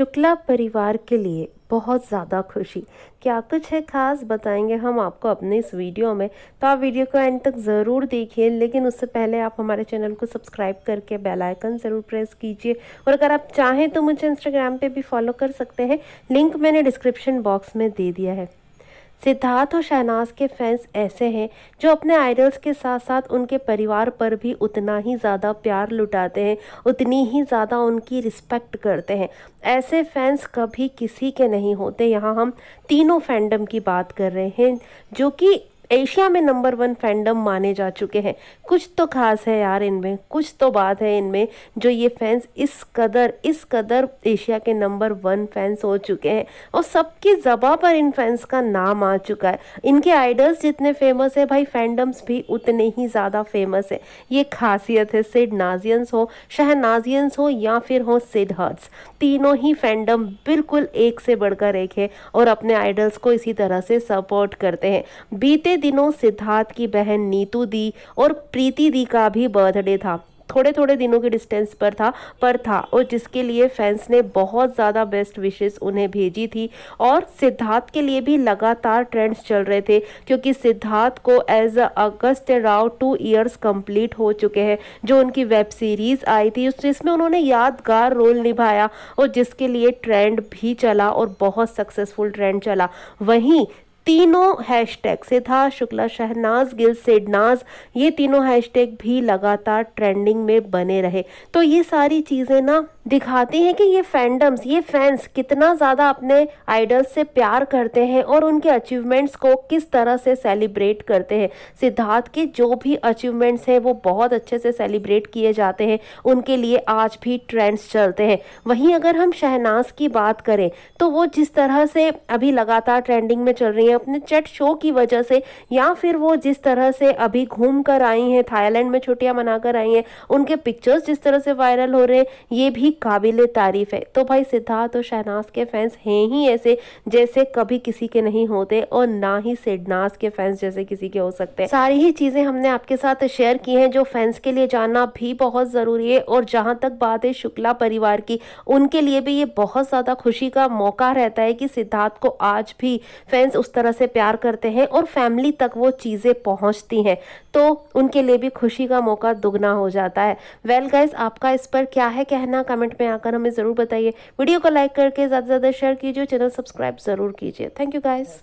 शुक्ला परिवार के लिए बहुत ज़्यादा खुशी क्या कुछ है ख़ास बताएंगे हम आपको अपने इस वीडियो में तो आप वीडियो को एंड तक ज़रूर देखिए लेकिन उससे पहले आप हमारे चैनल को सब्सक्राइब करके बेल आइकन ज़रूर प्रेस कीजिए और अगर आप चाहें तो मुझे इंस्टाग्राम पे भी फॉलो कर सकते हैं लिंक मैंने डिस्क्रिप्शन बॉक्स में दे दिया है सिद्धार्थ और शहनाज के फैंस ऐसे हैं जो अपने आइडल्स के साथ साथ उनके परिवार पर भी उतना ही ज़्यादा प्यार लुटाते हैं उतनी ही ज़्यादा उनकी रिस्पेक्ट करते हैं ऐसे फैंस कभी किसी के नहीं होते यहाँ हम तीनों फैंडम की बात कर रहे हैं जो कि एशिया में नंबर वन फैंडम माने जा चुके हैं कुछ तो खास है यार इनमें कुछ तो बात है इनमें जो ये फैंस इस कदर इस कदर एशिया के नंबर वन फैंस हो चुके हैं और सबकी जबा पर इन फैंस का नाम आ चुका है इनके आइडल्स जितने फेमस है भाई फैंडम्स भी उतने ही ज़्यादा फेमस है ये खासियत है सिड नाजियंस हो शहनाजियंस हो या फिर हो सिड हर्ट्स तीनों ही फैंडम बिल्कुल एक से बढ़कर एक है और अपने आइडल्स को इसी तरह से सपोर्ट करते हैं बीते दिनों सिद्धार्थ की बहन नीतू दी और प्रीति दी का भी बर्थडे था थोड़े थोड़े दिनों के डिस्टेंस पर था पर था और जिसके लिए फैंस ने बहुत ज़्यादा बेस्ट विशेस उन्हें भेजी थी और सिद्धार्थ के लिए भी लगातार ट्रेंड्स चल रहे थे क्योंकि सिद्धार्थ को एज अगस्त राव टू ईयर्स कंप्लीट हो चुके हैं जो उनकी वेब सीरीज़ आई थी उस जिसमें उन्होंने यादगार रोल निभाया और जिसके लिए ट्रेंड भी चला और बहुत सक्सेसफुल ट्रेंड चला वहीं तीनों हैशटैग सिद्धार्थ शुक्ला शहनाज गिल सिडनाज ये तीनों हैशटैग भी लगातार ट्रेंडिंग में बने रहे तो ये सारी चीज़ें ना दिखाती हैं कि ये फैंडम्स ये फैंस कितना ज़्यादा अपने आइडल्स से प्यार करते हैं और उनके अचीवमेंट्स को किस तरह से सेलिब्रेट करते हैं सिद्धार्थ के जो भी अचीवमेंट्स हैं वो बहुत अच्छे से सेलिब्रेट किए जाते हैं उनके लिए आज भी ट्रेंड्स चलते हैं वहीं अगर हम शहनाज की बात करें तो वो जिस तरह से अभी लगातार ट्रेंडिंग में चल रही हैं हैं अपने चट शो की वजह से या फिर वो जिस तरह से अभी घूम कर आई हैं थाईलैंड में छुट्टियां मनाकर आई हैं उनके पिक्चर्स जिस तरह से वायरल हो रहे हैं ये भी काबिल तारीफ है तो भाई सिद्धार्थ और शहनाज के फैंस हैं ही ऐसे जैसे कभी किसी के नहीं होते और ना ही सिडनाज के फैंस जैसे किसी के हो सकते हैं सारी ही चीज़ें हमने आपके साथ शेयर की हैं जो फैंस के लिए जानना भी बहुत ज़रूरी है और जहां तक बात है शुक्ला परिवार की उनके लिए भी ये बहुत ज़्यादा खुशी का मौका रहता है कि सिद्धार्थ को आज भी फैंस उस तरह तरह से प्यार करते हैं और फैमिली तक वो चीज़ें पहुंचती हैं तो उनके लिए भी खुशी का मौका दुगना हो जाता है वेल well गाइज आपका इस पर क्या है कहना कमेंट में आकर हमें ज़रूर बताइए वीडियो को लाइक करके ज़्यादा से ज़्यादा शेयर कीजिए चैनल सब्सक्राइब ज़रूर कीजिए थैंक यू गाइज